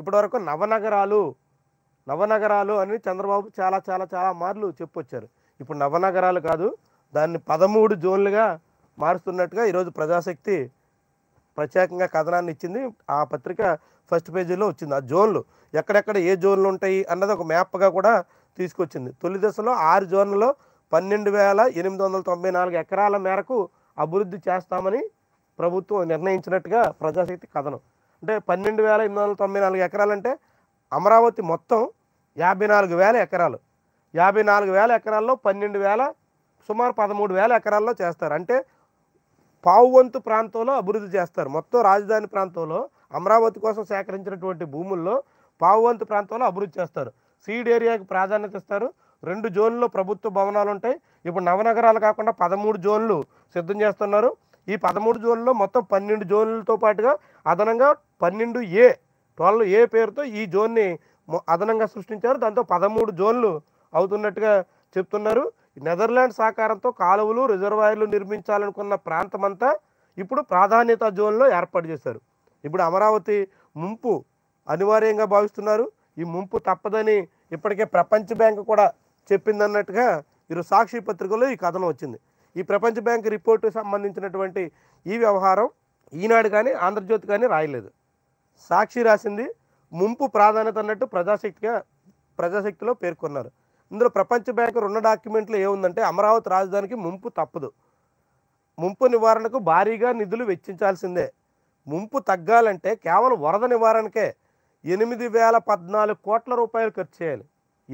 ఇప్పటివరకు నవనగరాలు నవనగరాలు అని చంద్రబాబు చాలా చాలా చాలా మార్లు చెప్పొచ్చారు ఇప్పుడు నవనగరాలు కాదు దాన్ని పదమూడు జోన్లుగా మారుస్తున్నట్టుగా ఈరోజు ప్రజాశక్తి ప్రత్యేకంగా కథనాన్ని ఇచ్చింది ఆ పత్రిక ఫస్ట్ పేజీలో వచ్చింది ఆ జోన్లు ఎక్కడెక్కడ ఏ జోన్లు ఉంటాయి అన్నది ఒక మ్యాప్గా కూడా తీసుకొచ్చింది తొలి దశలో ఆరు జోన్లలో పన్నెండు వేల ఎనిమిది వందల తొంభై నాలుగు ఎకరాల మేరకు అభివృద్ధి చేస్తామని ప్రభుత్వం నిర్ణయించినట్టుగా ప్రజాశక్తి కథనం అంటే పన్నెండు వేల ఎనిమిది వందల తొంభై నాలుగు ఎకరాలంటే అమరావతి మొత్తం యాభై నాలుగు వేల ఎకరాలు యాభై నాలుగు వేల ఎకరాల్లో పన్నెండు వేల సుమారు పదమూడు వేల ఎకరాల్లో చేస్తారు అంటే పావువంతు ప్రాంతంలో అభివృద్ధి చేస్తారు మొత్తం రాజధాని ప్రాంతంలో అమరావతి కోసం సేకరించినటువంటి భూముల్లో పావువంతు ప్రాంతంలో అభివృద్ధి చేస్తారు సీడ్ ఏరియాకి ప్రాధాన్యత ఇస్తారు రెండు జోన్లో ప్రభుత్వ భవనాలు ఉంటాయి ఇప్పుడు నవనగరాలు కాకుండా పదమూడు జోన్లు సిద్ధం చేస్తున్నారు ఈ పదమూడు జోన్లలో మొత్తం పన్నెండు జోన్లతో పాటుగా అదనంగా పన్నెండు ఏ ట్వెల్వ్ ఏ పేరుతో ఈ జోన్ని అదనంగా సృష్టించారు దాంతో పదమూడు జోన్లు అవుతున్నట్టుగా చెప్తున్నారు నెదర్లాండ్ సహకారంతో కాలువలు రిజర్వాయర్లు నిర్మించాలనుకున్న ప్రాంతం అంతా ఇప్పుడు ప్రాధాన్యత జోన్లో ఏర్పాటు చేశారు ఇప్పుడు అమరావతి ముంపు అనివార్యంగా భావిస్తున్నారు ఈ ముంపు తప్పదని ఇప్పటికే ప్రపంచ బ్యాంకు కూడా చెప్పిందన్నట్టుగా ఈరోజు సాక్షి పత్రికలో ఈ కథనం వచ్చింది ఈ ప్రపంచ బ్యాంక్ రిపోర్టు సంబంధించినటువంటి ఈ వ్యవహారం ఈనాడు కానీ ఆంధ్రజ్యోతి కానీ రాయలేదు సాక్షి రాసింది ముంపు ప్రాధాన్యత అన్నట్టు ప్రజాశక్తిగా ప్రజాశక్తిలో పేర్కొన్నారు ఇందులో ప్రపంచ బ్యాంకు రుణ డాక్యుమెంట్లు ఏముందంటే అమరావతి రాజధానికి ముంపు తప్పదు ముంపు నివారణకు భారీగా నిధులు వెచ్చించాల్సిందే ముంపు తగ్గాలంటే కేవలం వరద నివారణకే ఎనిమిది వేల పద్నాలుగు కోట్ల రూపాయలు ఖర్చు చేయాలి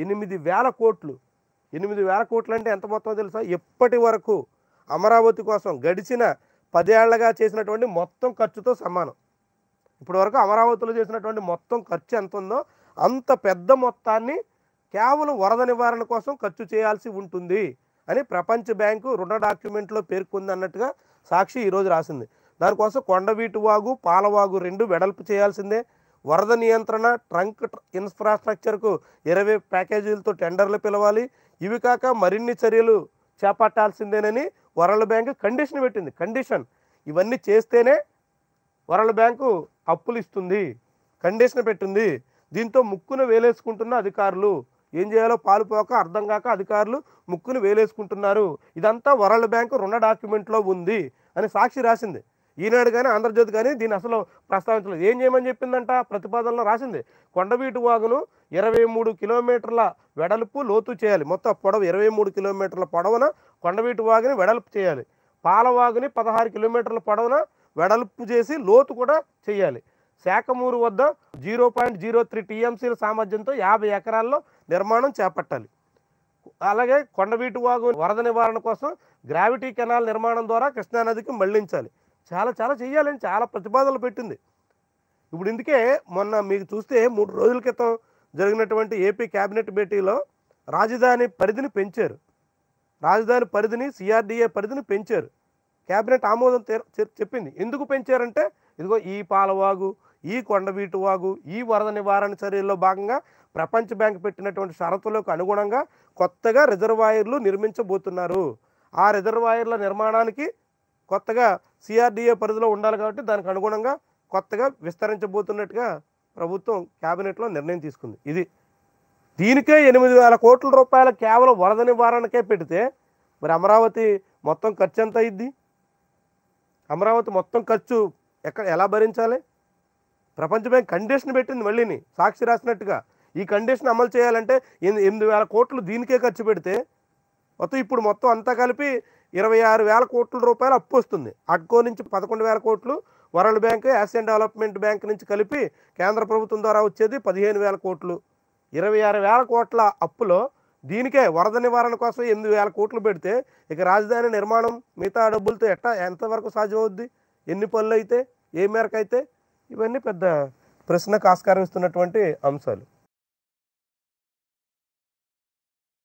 ఎనిమిది వేల కోట్లు ఎనిమిది వేల కోట్లు అంటే ఎంత మొత్తం తెలుసా ఇప్పటి వరకు అమరావతి కోసం గడిచిన పదేళ్లగా చేసినటువంటి మొత్తం ఖర్చుతో సమానం ఇప్పటి వరకు అమరావతిలో చేసినటువంటి మొత్తం ఖర్చు ఎంత ఉందో అంత పెద్ద మొత్తాన్ని కేవలం వరద నివారణ కోసం ఖర్చు చేయాల్సి ఉంటుంది అని ప్రపంచ బ్యాంకు రుణ డాక్యుమెంట్లో పేర్కొంది అన్నట్టుగా సాక్షి ఈరోజు రాసింది దానికోసం కొండవీటి వాగు పాలవాగు రెండు వెడల్పు చేయాల్సిందే వరద నియంత్రణ ట్రంక్ ఇన్ఫ్రాస్ట్రక్చర్కు ఇరవై ప్యాకేజీలతో టెండర్లు పిలవాలి ఇవి కాక మరిన్ని చర్యలు చేపట్టాల్సిందేనని వరల్డ్ బ్యాంకు కండిషన్ పెట్టింది కండిషన్ ఇవన్నీ చేస్తేనే వరల్డ్ బ్యాంకు అప్పులు ఇస్తుంది కండిషన్ పెట్టింది దీంతో ముక్కును వేలేసుకుంటున్న అధికారులు ఏం చేయాలో పాలుపోక అర్థం కాక అధికారులు ముక్కును వేలేసుకుంటున్నారు ఇదంతా వరల్డ్ బ్యాంకు రుణ డాక్యుమెంట్లో ఉంది అని సాక్షి రాసింది ఈనాడు కానీ ఆంధ్రజ్యోతి కానీ దీన్ని అసలు ప్రస్తావించలేదు ఏం చేయమని చెప్పిందంట ప్రతిపాదనలో రాసింది కొండవీటి వాగును ఇరవై మూడు కిలోమీటర్ల వెడల్పు లోతు చేయాలి మొత్తం పొడవు ఇరవై మూడు కిలోమీటర్ల పొడవున కొండవీటి వాగుని వెడల్పు చేయాలి పాలవాగుని పదహారు కిలోమీటర్ల పొడవున వెడల్పు చేసి లోతు కూడా చేయాలి శాఖమూరు వద్ద జీరో పాయింట్ జీరో త్రీ టీఎంసీల సామర్థ్యంతో యాభై ఎకరాల్లో నిర్మాణం చేపట్టాలి అలాగే కొండవీటి వాగు వరద నివారణ కోసం గ్రావిటీ కెనాల్ నిర్మాణం ద్వారా కృష్ణానదికి మళ్లించాలి చాలా చాలా చేయాలని చాలా ప్రతిపాదనలు పెట్టింది ఇప్పుడు ఇందుకే మొన్న మీకు చూస్తే మూడు రోజుల క్రితం జరిగినటువంటి ఏపీ క్యాబినెట్ భేటీలో రాజధాని పరిధిని పెంచారు రాజధాని పరిధిని సిఆర్డీఏ పరిధిని పెంచారు క్యాబినెట్ ఆమోదం చెప్పింది ఎందుకు పెంచారంటే ఇదిగో ఈ పాలవాగు ఈ కొండవీటి వాగు ఈ వరద నివారణ చర్యల్లో భాగంగా ప్రపంచ బ్యాంక్ పెట్టినటువంటి షరతులకు అనుగుణంగా కొత్తగా రిజర్వాయర్లు నిర్మించబోతున్నారు ఆ రిజర్వాయర్ల నిర్మాణానికి కొత్తగా సిఆర్డీఏ పరిధిలో ఉండాలి కాబట్టి దానికి అనుగుణంగా కొత్తగా విస్తరించబోతున్నట్టుగా ప్రభుత్వం క్యాబినెట్లో నిర్ణయం తీసుకుంది ఇది దీనికే ఎనిమిది వేల కోట్ల రూపాయల కేవలం వరద నివారణకే పెడితే మరి అమరావతి మొత్తం ఖర్చు ఎంత అయింది అమరావతి మొత్తం ఖర్చు ఎక్కడ ఎలా భరించాలి ప్రపంచ బ్యాంక్ కండిషన్ పెట్టింది మళ్ళీని సాక్షి రాసినట్టుగా ఈ కండిషన్ అమలు చేయాలంటే ఎనిమిది వేల కోట్లు దీనికే ఖర్చు పెడితే మొత్తం ఇప్పుడు మొత్తం అంతా కలిపి ఇరవై ఆరు వేల కోట్ల రూపాయలు అప్పు వస్తుంది అడ్కో నుంచి పదకొండు వేల కోట్లు world bank Asian development bank నుంచి కలిపి కేంద్ర ప్రభుత్వం ద్వారా వచ్చేది పదిహేను వేల కోట్లు ఇరవై ఆరు వేల కోట్ల అప్పులో దీనికే వరద నివారణ కోసం ఎనిమిది వేల కోట్లు పెడితే ఇక రాజధాని నిర్మాణం మిగతా డబ్బులతో ఎట్ట ఎంతవరకు సాధ్యమవుద్ది ఎన్ని పనులు అయితే ఏ మేరకు అయితే ఇవన్నీ పెద్ద ప్రశ్నకు ఆస్కారం ఇస్తున్నటువంటి అంశాలు